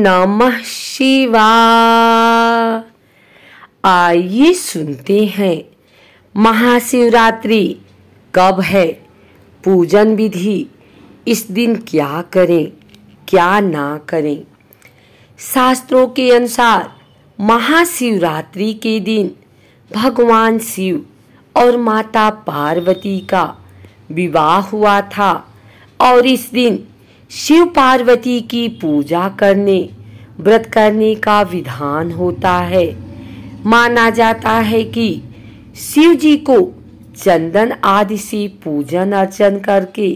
नमः शिवा आइए सुनते हैं महाशिवरात्रि कब है पूजन विधि इस दिन क्या करें क्या ना करें शास्त्रों के अनुसार महाशिवरात्रि के दिन भगवान शिव और माता पार्वती का विवाह हुआ था और इस दिन शिव पार्वती की पूजा करने व्रत करने का विधान होता है माना जाता है कि शिव जी को चंदन आदि से पूजन अर्चन करके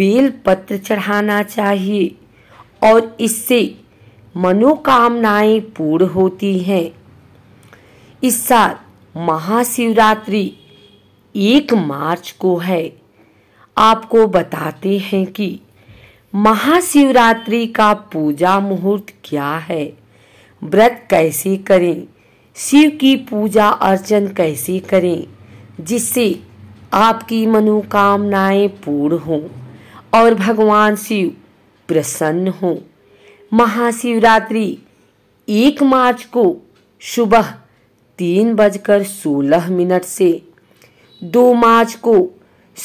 बेल पत्र चढ़ाना चाहिए और इससे मनोकामनाएं पूर्ण होती हैं इस साल महाशिवरात्रि एक मार्च को है आपको बताते हैं कि महाशिवरात्रि का पूजा मुहूर्त क्या है व्रत कैसे करें शिव की पूजा अर्चन कैसे करें जिससे आपकी मनोकामनाएं पूर्ण हों और भगवान शिव प्रसन्न हों महाशिवरात्रि एक मार्च को सुबह तीन बजकर सोलह मिनट से दो मार्च को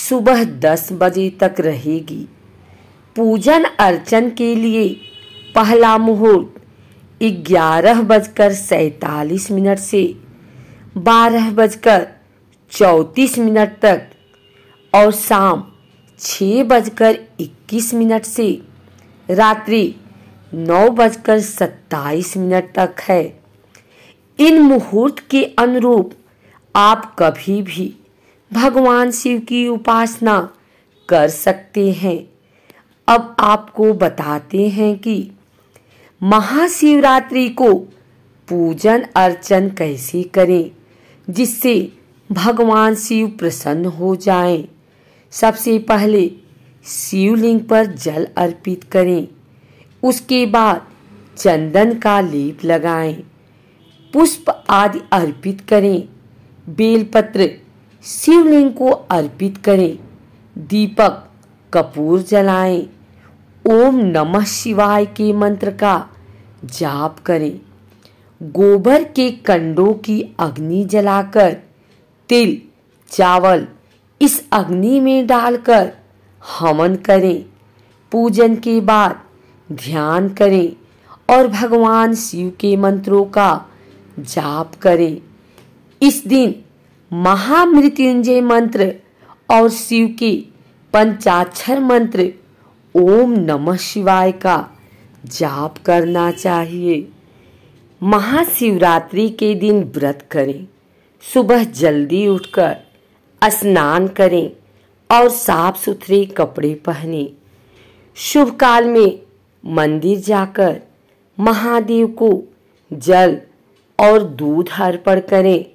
सुबह दस बजे तक रहेगी पूजन अर्चन के लिए पहला मुहूर्त ग्यारह बजकर सैतालीस मिनट से बारह बजकर चौंतीस मिनट तक और शाम छः बजकर इक्कीस मिनट से रात्रि नौ बजकर सत्ताईस मिनट तक है इन मुहूर्त के अनुरूप आप कभी भी भगवान शिव की उपासना कर सकते हैं अब आपको बताते हैं कि महाशिवरात्रि को पूजन अर्चन कैसे करें जिससे भगवान शिव प्रसन्न हो जाएं। सबसे पहले शिवलिंग पर जल अर्पित करें उसके बाद चंदन का लेप लगाएं, पुष्प आदि अर्पित करें बेलपत्र शिवलिंग को अर्पित करें दीपक कपूर जलाएं ओम नमः शिवाय के मंत्र का जाप करें गोबर के कंडों की अग्नि जलाकर तिल चावल इस अग्नि में डालकर हवन करें पूजन के बाद ध्यान करें और भगवान शिव के मंत्रों का जाप करें इस दिन महामृत्युंजय मंत्र और शिव के पंचाक्षर मंत्र ओम नमः शिवाय का जाप करना चाहिए महाशिवरात्रि के दिन व्रत करें सुबह जल्दी उठकर स्नान करें और साफ सुथरे कपड़े पहने शुभ काल में मंदिर जाकर महादेव को जल और दूध अर्पण करें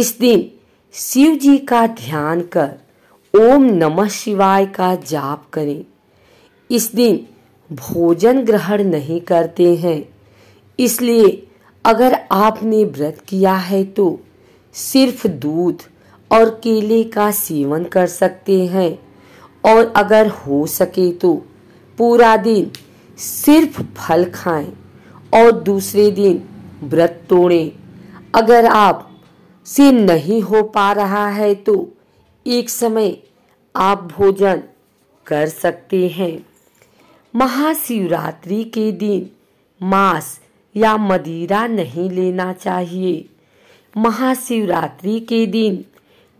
इस दिन शिव जी का ध्यान कर ओम नमः शिवाय का जाप करें इस दिन भोजन ग्रहण नहीं करते हैं इसलिए अगर आपने व्रत किया है तो सिर्फ दूध और केले का सेवन कर सकते हैं और अगर हो सके तो पूरा दिन सिर्फ फल खाएं और दूसरे दिन व्रत तोड़ें अगर आप से नहीं हो पा रहा है तो एक समय आप भोजन कर सकते हैं महाशिवरात्रि के दिन मांस या मदिरा नहीं लेना चाहिए महाशिवरात्रि के दिन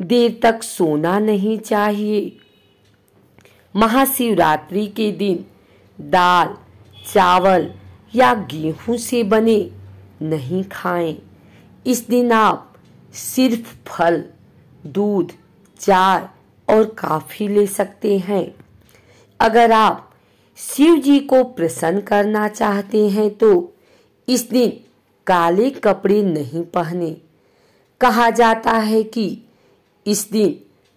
देर तक सोना नहीं चाहिए महाशिवरात्रि के दिन दाल चावल या गेहूं से बने नहीं खाएं इस दिन आप सिर्फ फल दूध चाय और काफ़ी ले सकते हैं अगर आप शिव जी को प्रसन्न करना चाहते हैं तो इस दिन काले कपड़े नहीं पहने कहा जाता है कि इस दिन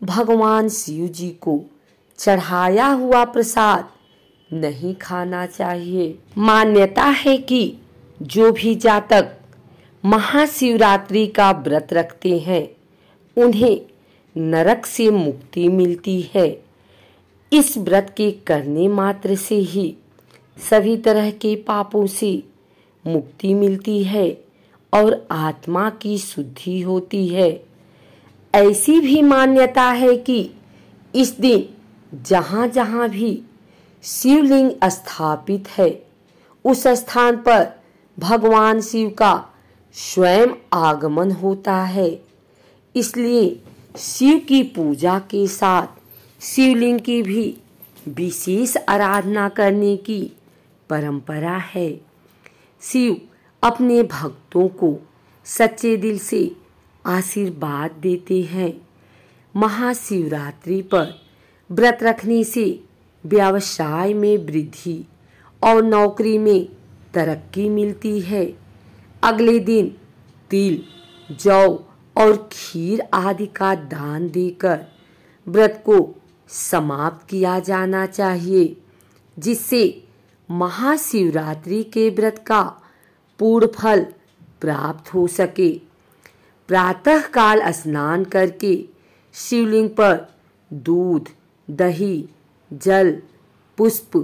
भगवान शिव जी को चढ़ाया हुआ प्रसाद नहीं खाना चाहिए मान्यता है कि जो भी जातक महाशिवरात्रि का व्रत रखते हैं उन्हें नरक से मुक्ति मिलती है इस व्रत के करने मात्र से ही सभी तरह के पापों से मुक्ति मिलती है और आत्मा की शुद्धि होती है ऐसी भी मान्यता है कि इस दिन जहाँ जहाँ भी शिवलिंग स्थापित है उस स्थान पर भगवान शिव का स्वयं आगमन होता है इसलिए शिव की पूजा के साथ शिवलिंग की भी विशेष आराधना करने की परंपरा है शिव अपने भक्तों को सच्चे दिल से आशीर्वाद देते हैं महाशिवरात्रि पर व्रत रखने से व्यवसाय में वृद्धि और नौकरी में तरक्की मिलती है अगले दिन तिल जौ और खीर आदि का दान देकर व्रत को समाप्त किया जाना चाहिए जिससे महाशिवरात्रि के व्रत का पूर्ण फल प्राप्त हो सके प्रातःकाल स्नान करके शिवलिंग पर दूध दही जल पुष्प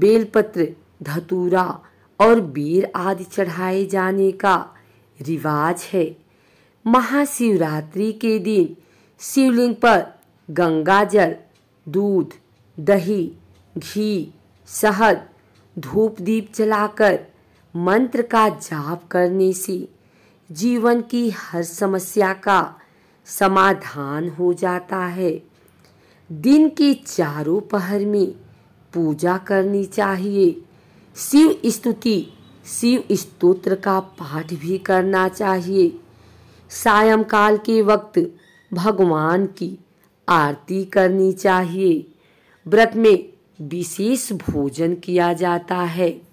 बेलपत्र धतूरा और बीर आदि चढ़ाए जाने का रिवाज है महाशिवरात्रि के दिन शिवलिंग पर गंगा जल दूध दही घी शहद धूप दीप जलाकर मंत्र का जाप करने से जीवन की हर समस्या का समाधान हो जाता है दिन के चारों पहर में पूजा करनी चाहिए शिव स्तुति शिव स्तोत्र का पाठ भी करना चाहिए सायंकाल के वक्त भगवान की आरती करनी चाहिए व्रत में विशेष भोजन किया जाता है